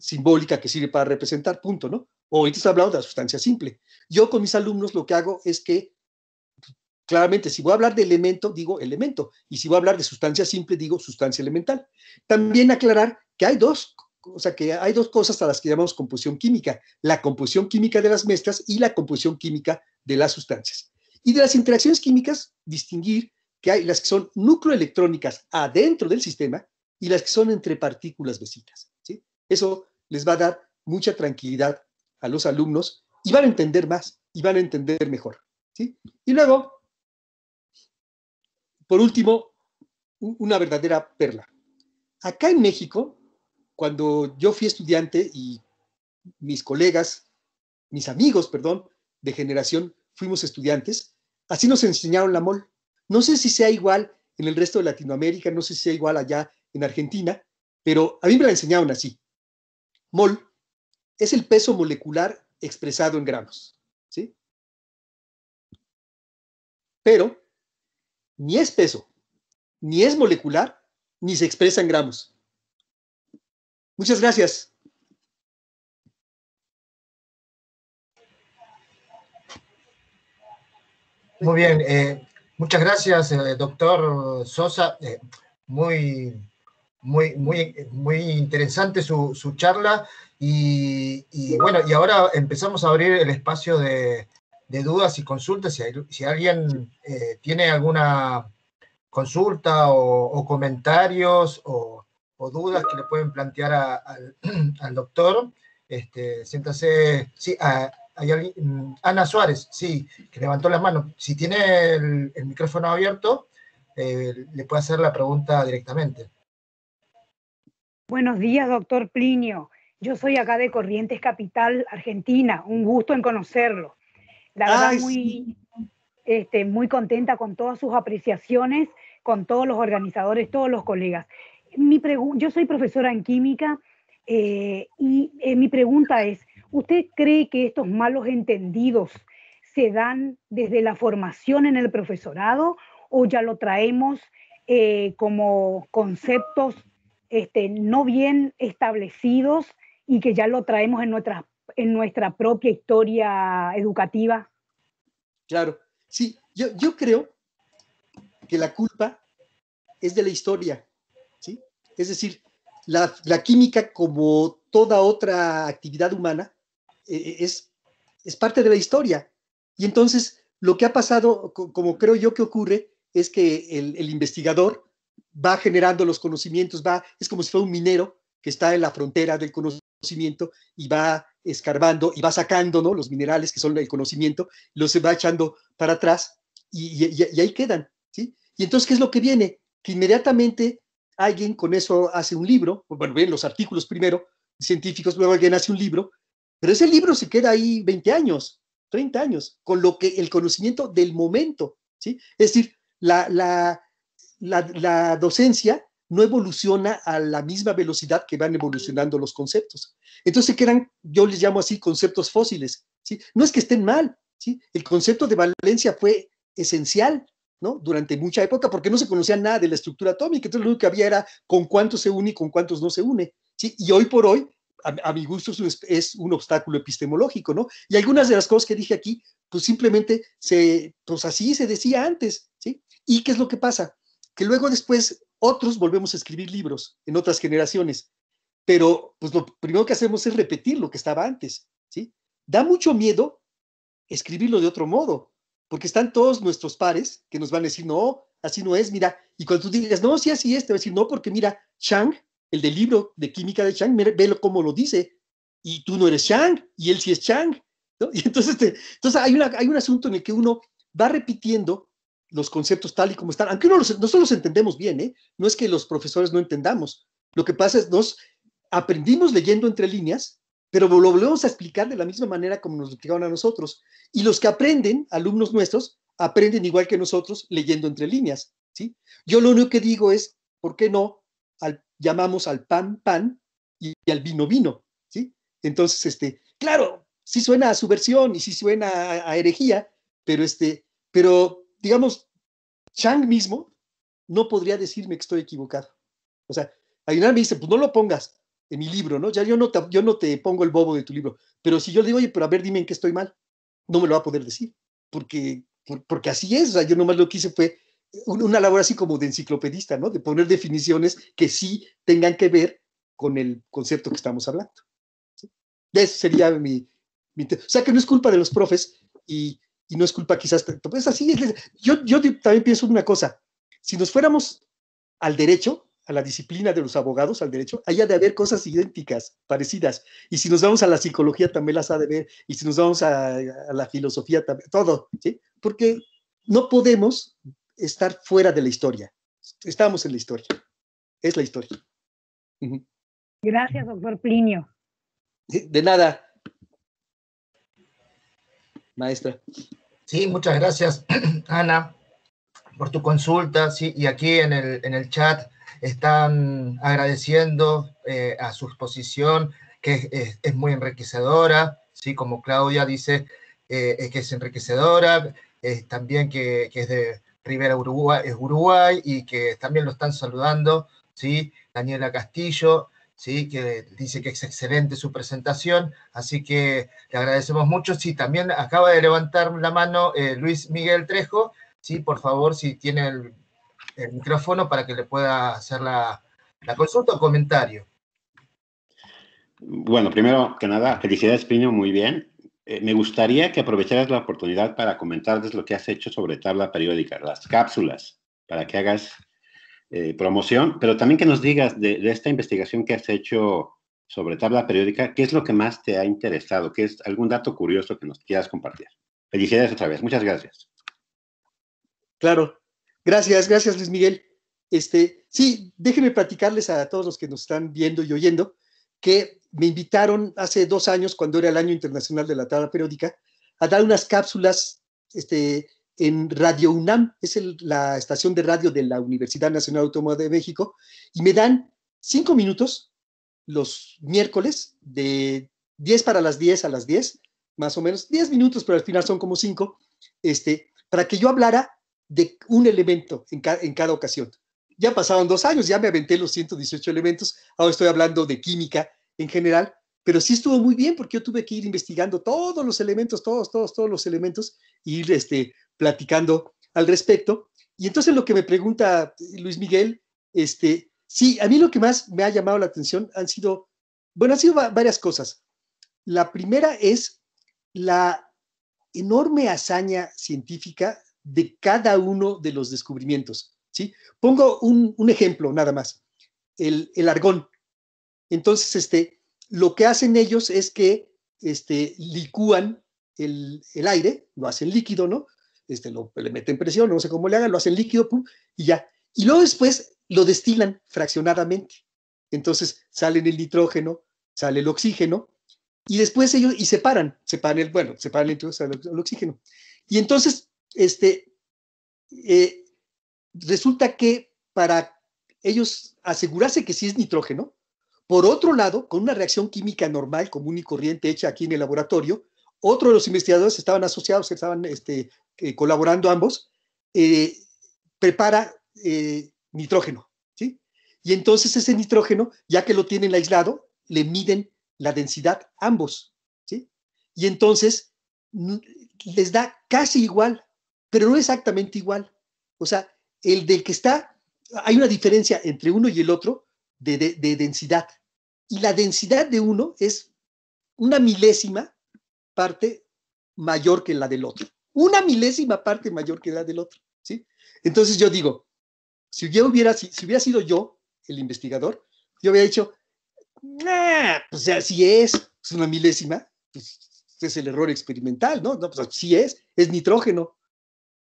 simbólica que sirve para representar, punto, ¿no? Hoy te estoy hablando de la sustancia simple. Yo con mis alumnos lo que hago es que Claramente, si voy a hablar de elemento, digo elemento, y si voy a hablar de sustancia simple, digo sustancia elemental. También aclarar que hay dos, o que hay dos cosas a las que llamamos composición química, la composición química de las mezclas y la composición química de las sustancias. Y de las interacciones químicas, distinguir que hay las que son nucleoelectrónicas adentro del sistema y las que son entre partículas vecinas. ¿sí? Eso les va a dar mucha tranquilidad a los alumnos y van a entender más y van a entender mejor. Y luego, por último, una verdadera perla. Acá en México cuando yo fui estudiante y mis colegas, mis amigos, perdón, de generación, fuimos estudiantes, así nos enseñaron la mol. No sé si sea igual en el resto de Latinoamérica, no sé si sea igual allá en Argentina, pero a mí me la enseñaron así. Mol es el peso molecular expresado en gramos, ¿sí? Pero ni es peso, ni es molecular, ni se expresa en gramos. Muchas gracias. Muy bien, eh, muchas gracias, eh, doctor Sosa. Eh, muy, muy, muy, muy interesante su, charla. Y, bueno, y ahora empezamos a abrir el espacio de, dudas y consultas. Si, alguien tiene alguna consulta o comentarios o o dudas que le pueden plantear <clears throat> al doctor, este, siéntase, sí, hay alguien, mm, Ana Suárez, sí, que levantó las manos. Si tiene el, micrófono abierto, eh, le puede hacer la pregunta directamente. Buenos días, doctor Plinio. Yo soy acá de Corrientes Capital, Argentina. Un gusto en conocerlo. La verdad, muy, este, muy contenta con todas sus apreciaciones, con todos los organizadores, todos los colegas yo soy profesora en química eh, y eh, mi pregunta es, ¿usted cree que estos malos entendidos se dan desde la formación en el profesorado o ya lo traemos eh, como conceptos este, no bien establecidos y que ya lo traemos en nuestra, en nuestra propia historia educativa? Claro, sí, yo, yo creo que la culpa es de la historia, es decir, la, química, como toda otra actividad humana, eh, eh, es, parte de la historia. Y entonces, lo que ha pasado, como creo yo que ocurre, es que el, investigador va generando los conocimientos, va, es como si fuera un minero que está en la frontera del conocimiento y va escarbando y va sacando los minerales que son el conocimiento, los va echando para atrás y, ahí quedan. ¿sí? Y entonces, ¿qué es lo que viene? Que inmediatamente alguien con eso hace un libro, bueno, bien, los artículos primero, científicos, luego alguien hace un libro, pero ese libro se queda ahí 20 años, 30 años, con lo que el conocimiento del momento, ¿sí? Es decir, la, docencia no evoluciona a la misma velocidad que van evolucionando los conceptos. Entonces quedan, yo les llamo así, conceptos fósiles, ¿sí? No es que estén mal, ¿sí? El concepto de valencia fue esencial durante mucha época, porque no se conocía nada de la estructura atómica, entonces lo único que había era con cuántos se une y con cuántos no se une, Y hoy por hoy, a, mi gusto, es, un, obstáculo epistemológico, Y algunas de las cosas que dije aquí, pues simplemente se, pues así se decía antes, ¿Y qué es lo que pasa? Que luego después otros volvemos a escribir libros en otras generaciones, pero pues lo primero que hacemos es repetir lo que estaba antes, ¿sí? Da mucho miedo escribirlo de otro modo, porque están todos nuestros pares que nos van a decir, no, así no es, mira. Y cuando tú digas, no, sí, así es, te va a decir, no, porque mira, Chang, el del libro de química de Chang, mira, ve cómo lo dice, y tú no eres Chang, y él sí es Chang. <laughs> Y entonces, entonces hay, hay un asunto en el que uno va repitiendo los conceptos tal y como están, aunque uno nosotros los entendemos bien, ¿eh? no es que los profesores no entendamos, lo que pasa es nos aprendimos leyendo entre líneas pero lo volvemos a explicar de la misma manera como nos lo explicaron a nosotros. Y los que aprenden, alumnos nuestros, aprenden igual que nosotros leyendo entre líneas. ¿sí? Yo lo único que digo es, ¿por qué no llamamos al pan pan y, al vino vino? ¿sí? Entonces, este, claro, sí suena a subversión y sí suena a, herejía, pero, este, pero digamos, Chang mismo no podría decirme que estoy equivocado. O sea, Aguilar me dice, pues no lo pongas, en mi libro, ¿no? Ya yo no, te, yo no te pongo el bobo de tu libro, pero si yo le digo, oye, pero a ver, dime en qué estoy mal, no me lo va a poder decir, porque, porque así es, o sea, yo nomás lo que hice fue una labor así como de enciclopedista, ¿no? De poner definiciones que sí tengan que ver con el concepto que estamos hablando. ¿sí? Eso sería mi, O sea, que no es culpa de los profes y, no es culpa quizás... Es pues así, es, yo, yo también pienso una cosa, si nos fuéramos al derecho, a la disciplina de los abogados, al derecho, haya de haber cosas idénticas, parecidas. Y si nos vamos a la psicología, también las ha de ver. Y si nos vamos a, la filosofía, también, todo. ¿sí? Porque no podemos estar fuera de la historia. Estamos en la historia. Es la historia. Gracias, doctor Plinio. De nada, maestra. Sí, muchas gracias, <clears throat> Ana, por tu consulta. Sí, y aquí en en el chat están agradeciendo eh, a su exposición, que es, muy enriquecedora, ¿sí? como Claudia dice, eh, que es enriquecedora, también que, es de Rivera Uruguay, es Uruguay, y que también lo están saludando, ¿sí? Daniela Castillo, ¿sí? que dice que es excelente su presentación, así que le agradecemos mucho. Sí, también acaba de levantar la mano eh, Luis Miguel Trejo, ¿sí? por favor, si tiene el el micrófono para que le pueda hacer la, consulta o comentario. Bueno, primero que nada, felicidades, Piño, muy bien. Eh, me gustaría que aprovecharas la oportunidad para comentarles lo que has hecho sobre tabla periódica, las cápsulas, para que hagas eh, promoción, pero también que nos digas de, de, esta investigación que has hecho sobre tabla periódica, ¿qué es lo que más te ha interesado? ¿Qué es algún dato curioso que nos quieras compartir? Felicidades otra vez, muchas gracias. Claro, Gracias, gracias Luis Miguel. Este, sí, déjenme platicarles a todos los que nos están viendo y oyendo que me invitaron hace dos años, cuando era el año internacional de la tabla periódica, a dar unas cápsulas este, en Radio UNAM, es la estación de radio de la Universidad Nacional Autónoma de México, y me dan cinco minutos los miércoles de 10 para las 10 a las 10, más o menos, 10 minutos, pero al final son como cinco, este, para que yo hablara de un elemento en, cada ocasión. Ya pasaron dos años, ya me aventé los 118 elementos, ahora estoy hablando de química en general, pero sí estuvo muy bien porque yo tuve que ir investigando todos los elementos, todos, todos, todos los elementos, ir este, platicando al respecto. Y entonces lo que me pregunta Luis Miguel, este, sí, a mí lo que más me ha llamado la atención han sido, bueno, han sido varias cosas. La primera es la enorme hazaña científica de cada uno de los descubrimientos. ¿sí? Pongo un, ejemplo nada más, el, argón. Entonces, este, lo que hacen ellos es que este, licúan el, aire, lo hacen líquido, ¿no? Este, lo, le meten presión, no sé cómo le hagan, lo hacen líquido, pum, y ya. Y luego después lo destilan fraccionadamente. Entonces salen el nitrógeno, sale el oxígeno, y después ellos, y separan, separan el, bueno, separan el nitrógeno, el oxígeno. Y entonces este, eh, resulta que para ellos asegurarse que sí es nitrógeno, por otro lado, con una reacción química normal, común y corriente hecha aquí en el laboratorio, otro de los investigadores estaban asociados, estaban este, eh, colaborando ambos, eh, prepara nitrógeno, ¿sí? Y entonces ese nitrógeno, ya que lo tienen aislado, le miden la densidad ambos, Y entonces les da casi igual pero no exactamente igual. O sea, el del que está, hay una diferencia entre uno y el otro de, de, densidad. Y la densidad de uno es una milésima parte mayor que la del otro. Una milésima parte mayor que la del otro. ¿sí? Entonces yo digo, si yo hubiera, si, hubiera sido yo el investigador, yo hubiera dicho, nah, pues si es, es una milésima, pues, es el error experimental, ¿no? no pues, es, es nitrógeno.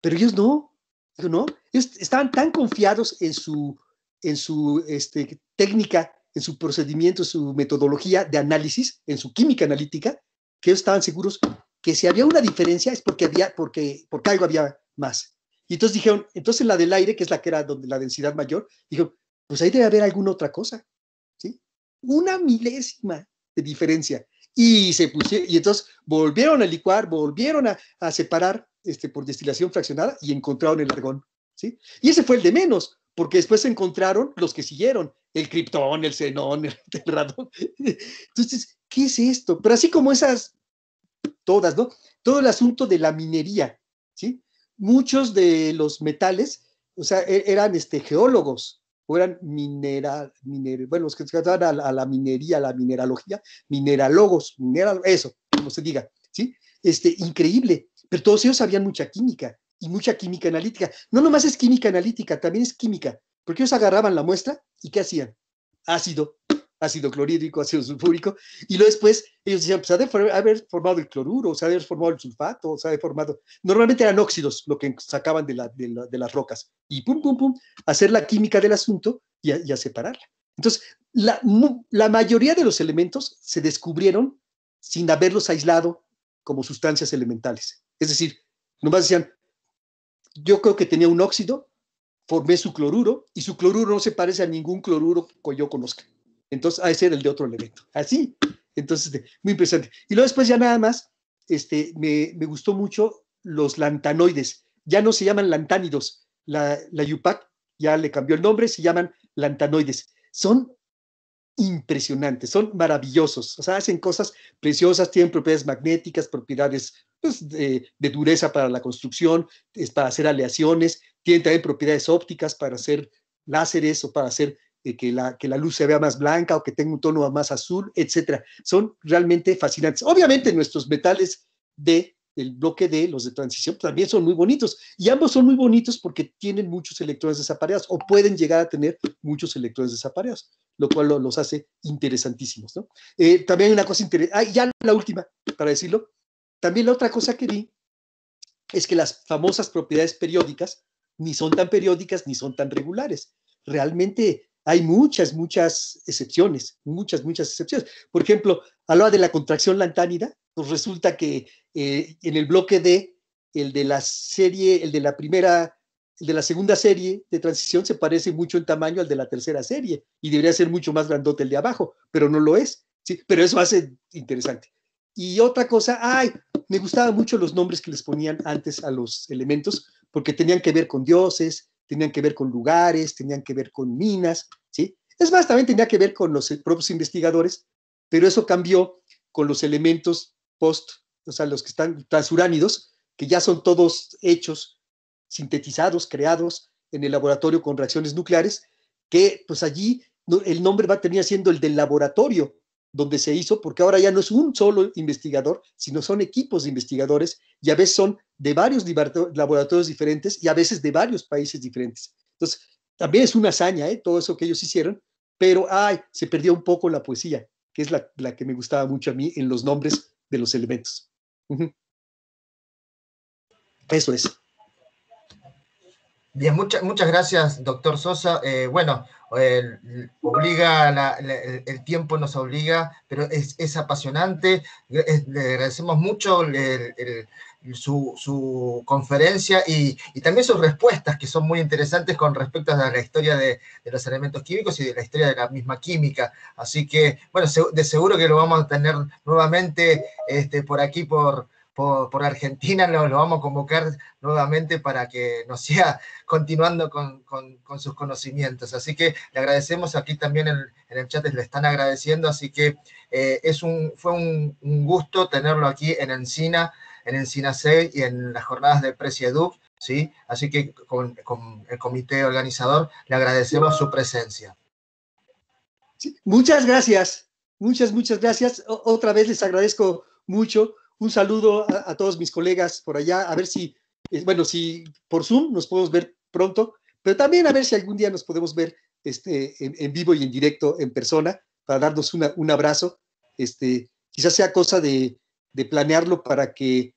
Pero ellos no, ellos no, estaban tan confiados en su, en su este, técnica, en su procedimiento, su metodología de análisis, en su química analítica, que ellos estaban seguros que si había una diferencia es porque había, porque, porque algo había más. Y entonces dijeron, entonces la del aire, que es la que era donde la densidad mayor, dijo, pues ahí debe haber alguna otra cosa, ¿sí? Una milésima de diferencia. Y se pusieron, y entonces volvieron a licuar, volvieron a, a separar este, por destilación fraccionada y encontraron el argón. ¿sí? Y ese fue el de menos, porque después se encontraron los que siguieron, el criptón, el xenón, el, <laughs> radón. Entonces, ¿qué es esto? Pero así como esas, todas, ¿no? Todo el asunto de la minería, ¿sí? Muchos de los metales, o sea, e, eran este, geólogos o eran mineral, bueno, los que se a, a la minería, a la mineralogía, mineralogos, mineral, eso, como se diga, ¿sí? Este, increíble, pero todos ellos sabían mucha química y mucha química analítica. No nomás es química analítica, también es química, porque ellos agarraban la muestra y ¿qué hacían? Ácido, ácido clorhídrico, ácido sulfúrico, y luego después ellos decían, pues ha de haber formado el cloruro, se ha de haber formado el sulfato, se ha de formado... Normalmente eran óxidos lo que sacaban de, de, las rocas, y pum, pum, pum, hacer la química del asunto y a, separarla. Entonces, la mayoría de los elementos se descubrieron sin haberlos aislado como sustancias elementales. Es decir, nomás decían, yo creo que tenía un óxido, formé su cloruro y su cloruro no se parece a ningún cloruro que yo conozca. Entonces, ha ese era el de otro elemento. Así. Entonces, muy interesante. Y luego después ya nada más, este, me, gustó mucho los lantanoides. Ya no se llaman lantánidos. La, la, UPAC ya le cambió el nombre, se llaman lantanoides. Son impresionantes, son maravillosos, o sea, hacen cosas preciosas, tienen propiedades magnéticas, propiedades pues, de, dureza para la construcción, es para hacer aleaciones, tienen también propiedades ópticas para hacer láseres o para hacer eh, que, la, que la luz se vea más blanca o que tenga un tono más azul, etcétera. Son realmente fascinantes. Obviamente nuestros metales de el bloque D, los de transición, pues, también son muy bonitos. Y ambos son muy bonitos porque tienen muchos electrones desapareados o pueden llegar a tener muchos electrones desapareados, lo cual los hace interesantísimos. ¿no? Eh, también hay una cosa interesante, ah, ya la última, para decirlo, también la otra cosa que vi es que las famosas propiedades periódicas ni son tan periódicas ni son tan regulares. Realmente hay muchas, muchas excepciones, muchas, muchas excepciones. Por ejemplo, a la de la contracción lantánida, pues resulta que eh, en el bloque D, el de la serie, el de la primera, de la segunda serie de transición se parece mucho en tamaño al de la tercera serie y debería ser mucho más grandote el de abajo, pero no lo es. Sí, pero eso hace interesante. Y otra cosa, ay, me gustaban mucho los nombres que les ponían antes a los elementos porque tenían que ver con dioses, tenían que ver con lugares, tenían que ver con minas, ¿sí? Es más, también tenía que ver con los eh, propios investigadores, pero eso cambió con los elementos post, o sea, los que están transuránidos, que ya son todos hechos, sintetizados, creados en el laboratorio con reacciones nucleares, que pues allí el nombre va a siendo el del laboratorio, donde se hizo, porque ahora ya no es un solo investigador, sino son equipos de investigadores y a veces son de varios laboratorios diferentes y a veces de varios países diferentes. Entonces, también es una hazaña, ¿eh? todo eso que ellos hicieron, pero ay, se perdió un poco la poesía, que es la, que me gustaba mucho a mí en los nombres de los elementos. Eso es. Bien, muchas muchas gracias, doctor Sosa. Eh, bueno, eh, el, obliga el tiempo nos obliga, pero es, apasionante. le agradecemos mucho su, conferencia y, también sus respuestas, que son muy interesantes con respecto a la historia de, los elementos químicos y de la historia de la misma química. Así que, bueno, de seguro que lo vamos a tener nuevamente este, por aquí, por, por, Argentina, lo, lo, vamos a convocar nuevamente para que nos siga <laughs> continuando con, sus conocimientos. Así que le agradecemos aquí también en, el chat, le están agradeciendo, así que eh, es un, fue un, gusto tenerlo aquí en Encina, en Encina 6 y en las jornadas de Presieduc. ¿sí? Así que con, el comité organizador le agradecemos su presencia. muchas gracias, muchas, muchas gracias. otra vez les agradezco mucho un saludo a, todos mis colegas por allá, a ver si, eh, bueno, si por Zoom nos podemos ver pronto, pero también a ver si algún día nos podemos ver este, en, vivo y en directo, en persona, para darnos un abrazo. Este, quizás sea cosa de, planearlo para que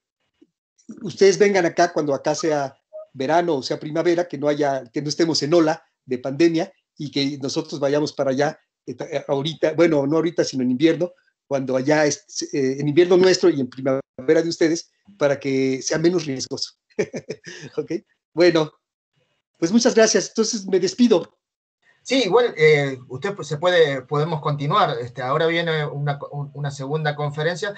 ustedes vengan acá cuando acá sea verano o sea primavera, que no haya, que no estemos en ola de pandemia y que nosotros vayamos para allá eh, ahorita, bueno, no ahorita, sino en invierno, cuando allá es, eh, en invierno nuestro y en primavera de ustedes, para que sea menos riesgoso. <laughs> ok, bueno, pues muchas gracias. Entonces me despido. Sí, igual eh, usted pues, se puede, podemos continuar. Este, ahora viene una, una segunda conferencia.